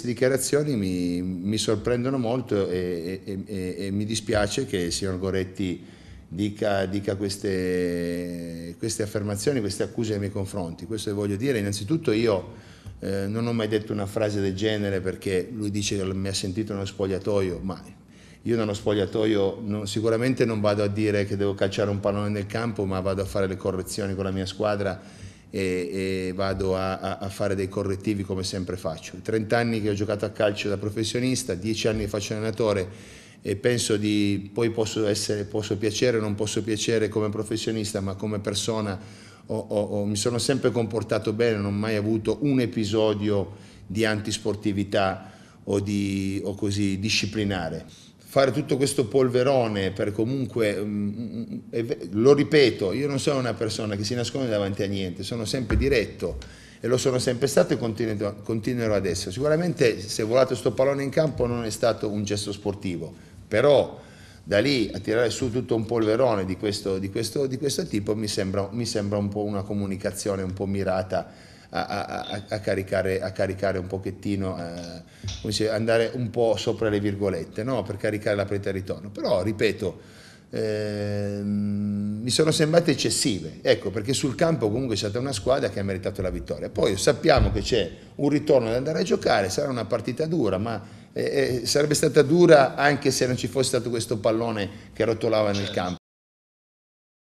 Queste dichiarazioni mi, mi sorprendono molto e, e, e, e, mi dispiace che il signor Goretti dica, dica queste, queste, affermazioni, queste accuse nei miei confronti. Questo voglio dire, innanzitutto io eh, non ho mai detto una frase del genere perché lui dice che mi ha sentito nello spogliatoio, ma io nello spogliatoio non, sicuramente non vado a dire che devo calciare un pallone nel campo, ma vado a fare le correzioni con la mia squadra e, e vado a, a, fare dei correttivi come sempre faccio. 30 anni che ho giocato a calcio da professionista, 10 anni che faccio allenatore e penso di poi posso, essere, posso piacere o non posso piacere come professionista, ma come persona ho, ho, ho, mi sono sempre comportato bene, non ho mai avuto un episodio di antisportività o di o così disciplinare fare tutto questo polverone per comunque, mh, mm, mh, mm, mm, lo ripeto, io non sono una persona che si nasconde davanti a niente, sono sempre diretto e lo sono sempre stato e continuerò, continuerò adesso. Sicuramente se volate sto pallone in campo non è stato un gesto sportivo, però da lì a tirare su tutto un polverone di questo, di questo, di questo tipo mi sembra, mi sembra un po' una comunicazione un po' mirata a, a, a, caricare, a caricare, un pochettino, eh, dice, andare un po' sopra le virgolette no? per caricare la preda di ritorno. Però, ripeto, eh, mi sono sembrate eccessive, ecco perché sul campo comunque è stata una squadra che ha meritato la vittoria. Poi sappiamo che c'è un ritorno da andare a giocare, sarà una partita dura, ma eh, eh, sarebbe stata dura anche se non ci fosse stato questo pallone che rotolava nel certo. campo.